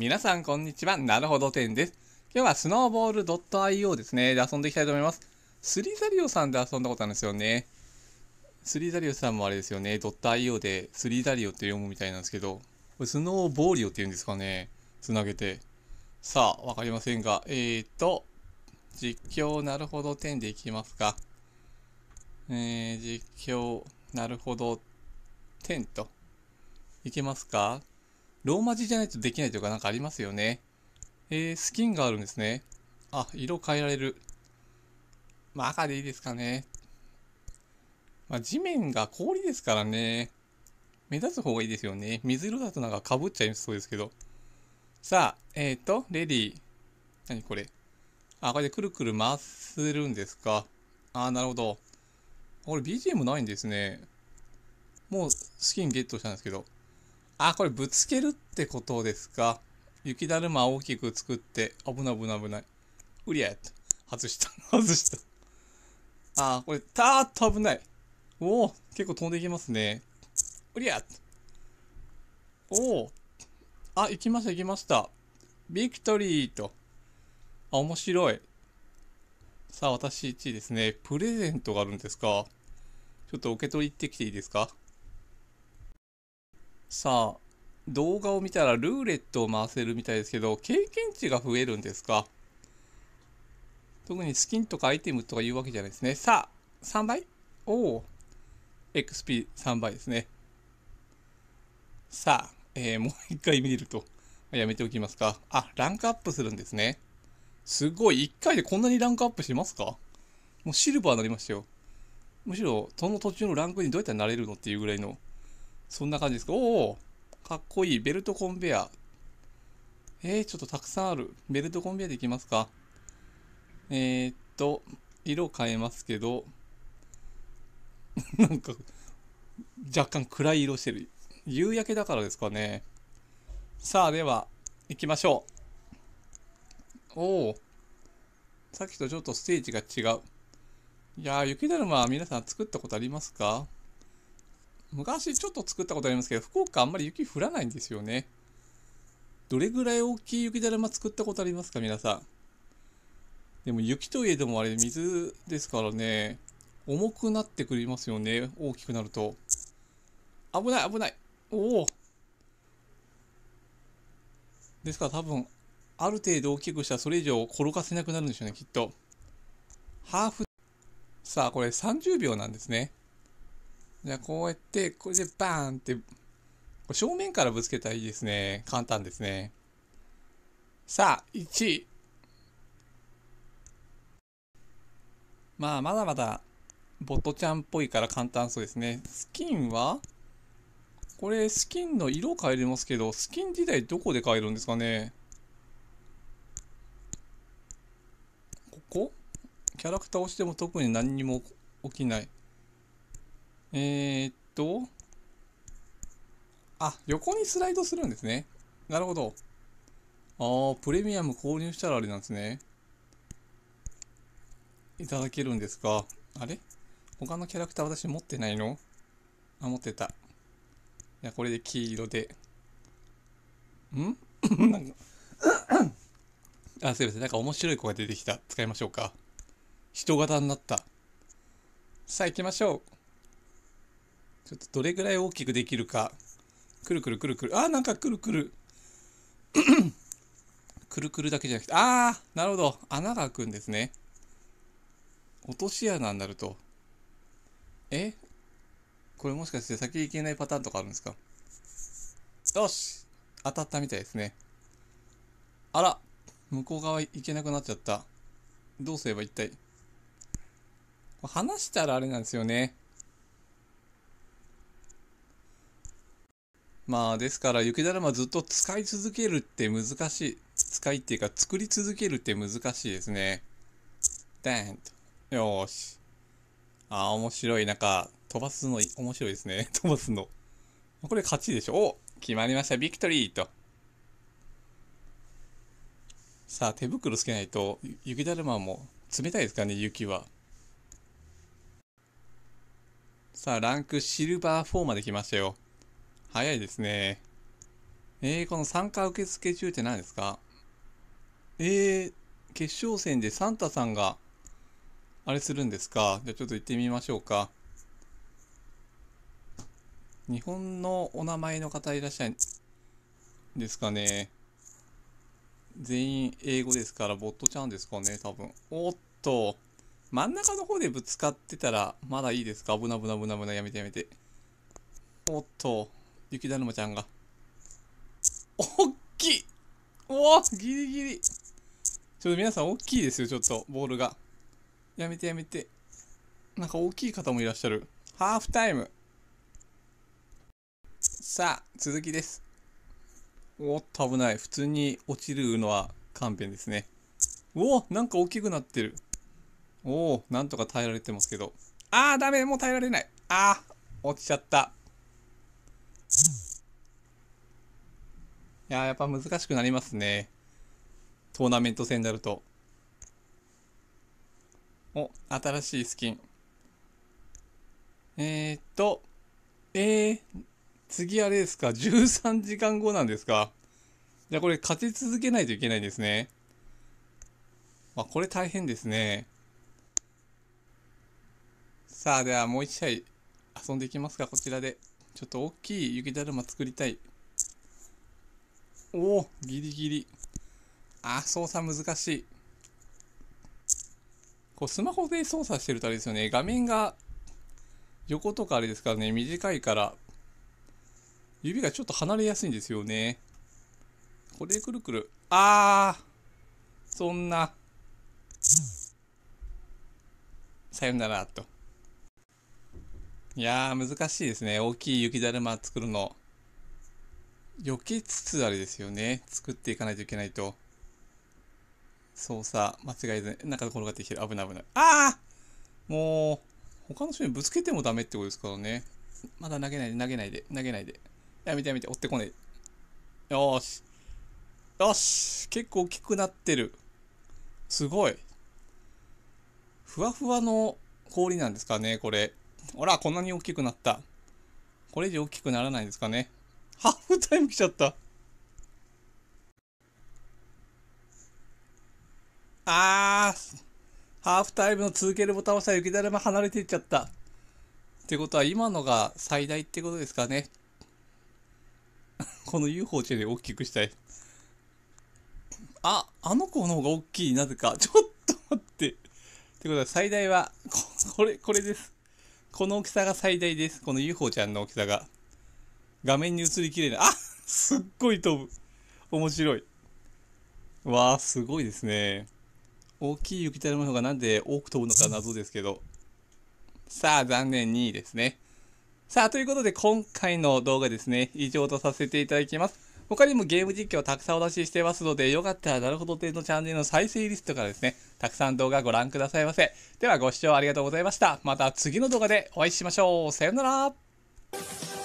皆さんこんにちは。なるほど10です。今日はスノーボール .io ですね。で遊んでいきたいと思います。スリザリオさんで遊んだことあるんですよね。スリザリオさんもあれですよね。.io でスリザリオって読むみたいなんですけど、これスノーボーリオって言うんですかね。つなげて。さあ、わかりませんが、えーと、実況なるほど10でいきますか。えー、実況なるほど10と。いけますかローマ字じゃないとできないというかなんかありますよね。えー、スキンがあるんですね。あ、色変えられる。まあ赤でいいですかね。まあ地面が氷ですからね。目立つ方がいいですよね。水色だとなんか被っちゃいそうですけど。さあ、えっ、ー、と、レディー。何これ。あ、これでくるくる回せるんですか。あ、なるほど。これ BGM ないんですね。もうスキンゲットしたんですけど。あ、これぶつけるってことですか。雪だるま大きく作って、危ない危ない危ない。うりゃやっ外した。外した。あ、これ、たーっと危ない。おお、結構飛んでいきますね。うりゃおお。あ、行きました、行きました。ビクトリーと。あ、面白い。さあ、私1位ですね。プレゼントがあるんですか。ちょっと受け取り行ってきていいですかさあ動画を見たらルーレットを回せるみたいですけど経験値が増えるんですか特にスキンとかアイテムとかいうわけじゃないですねさあ3倍おお XP3 倍ですねさあ、えー、もう一回見るとやめておきますかあランクアップするんですねすごい1回でこんなにランクアップしますかもうシルバーになりましたよむしろその途中のランクにどうやったらなれるのっていうぐらいのそんな感じですか。おおかっこいい。ベルトコンベア。えー、ちょっとたくさんある。ベルトコンベアでいきますか。えー、っと、色変えますけど、なんか、若干暗い色してる。夕焼けだからですかね。さあ、では、行きましょう。おお。さっきとちょっとステージが違う。いやー、雪だるま皆さん作ったことありますか昔ちょっと作ったことありますけど、福岡あんまり雪降らないんですよね。どれぐらい大きい雪だるま作ったことありますか、皆さん。でも雪といえどもあれ水ですからね、重くなってくれますよね、大きくなると。危ない危ないおおですから多分、ある程度大きくしたらそれ以上転がせなくなるんでしょうね、きっと。ハーフ。さあ、これ30秒なんですね。じゃあこうやって、これでバーンって、正面からぶつけたらいいですね。簡単ですね。さあ、1位。まあ、まだまだ、ボトちゃんっぽいから簡単そうですね。スキンはこれ、スキンの色変えれますけど、スキン自体どこで変えるんですかねここキャラクターをしても特に何にも起きない。えー、っと、あ、横にスライドするんですね。なるほど。ああ、プレミアム購入したらあれなんですね。いただけるんですか。あれ他のキャラクター私持ってないのあ、持ってた。いや、これで黄色で。んん あ、すいません。なんか面白い子が出てきた。使いましょうか。人型になった。さあ行きましょう。ちょっとどれぐらい大きくできるか。くるくるくるくる。あ、なんかくるくる。くるくるだけじゃなくて、あー、なるほど。穴が開くんですね。落とし穴になると。えこれもしかして先行けないパターンとかあるんですかよし当たったみたいですね。あら向こう側行けなくなっちゃった。どうすれば一体。離したらあれなんですよね。まあですから雪だるまずっと使い続けるって難しい使いっていうか作り続けるって難しいですねダンとよしああ面白いなんか飛ばすの面白いですね 飛ばすのこれ勝ちでしょお決まりましたビクトリーとさあ手袋つけないと雪だるまも冷たいですかね雪はさあランクシルバー4まで来ましたよ早いですね。えー、この参加受付中って何ですかえー、決勝戦でサンタさんが、あれするんですかじゃあちょっと行ってみましょうか。日本のお名前の方いらっしゃるんですかね。全員英語ですから、ボットちゃんですかね、多分。おっと、真ん中の方でぶつかってたら、まだいいですか危な危な危な危な、やめてやめて。おっと。雪だるまちゃんが。おっきいおおギリギリちょっと皆さん大きいですよ、ちょっと、ボールが。やめてやめて。なんか大きい方もいらっしゃる。ハーフタイム。さあ、続きです。おっと、危ない。普通に落ちるのは勘弁ですね。おおなんか大きくなってる。おおなんとか耐えられてますけど。ああ、ダメもう耐えられない。ああ、落ちちゃった。いややっぱ難しくなりますね。トーナメント戦になると。お、新しいスキン。えー、っと、えー、次あれですか、13時間後なんですか。じゃあこれ勝ち続けないといけないんですね。まあ、これ大変ですね。さあ、ではもう一試合遊んでいきますか、こちらで。ちょっと大きい雪だるま作りたい。おお、ギリギリ。あ、操作難しい。こう、スマホで操作してるとあれですよね。画面が横とかあれですからね、短いから、指がちょっと離れやすいんですよね。これでくるくる。あーそんな。さよなら、と。いやー難しいですね大きい雪だるま作るの避けつつあれですよね作っていかないといけないと操作間違えずなんか転がってきてる危ない危ないああもう他の人にぶつけてもダメってことですからねまだ投げないで投げないで投げないでやめてやめて追ってこないよしよし結構大きくなってるすごいふわふわの氷なんですかねこれほら、こんなに大きくなった。これ以上大きくならないですかね。ハーフタイム来ちゃった。あー、ハーフタイムの続けるボタンを押雪だるま離れていっちゃった。ってことは、今のが最大ってことですかね。この UFO チェで大きくしたい。あ、あの子の方が大きい、なぜか。ちょっと待って。ってことは、最大は、これ、これです。この大きさが最大です。この UFO ちゃんの大きさが。画面に映りきれない。あすっごい飛ぶ。面白い。わあ、すごいですね。大きい雪だるまの方がなんで多く飛ぶのか謎ですけど。さあ、残念2位ですね。さあ、ということで今回の動画ですね、以上とさせていただきます。他にもゲーム実況をたくさんお出ししてますので、よかったらなるほど点のチャンネルの再生リストからですね、たくさん動画ご覧くださいませ。ではご視聴ありがとうございました。また次の動画でお会いしましょう。さようなら。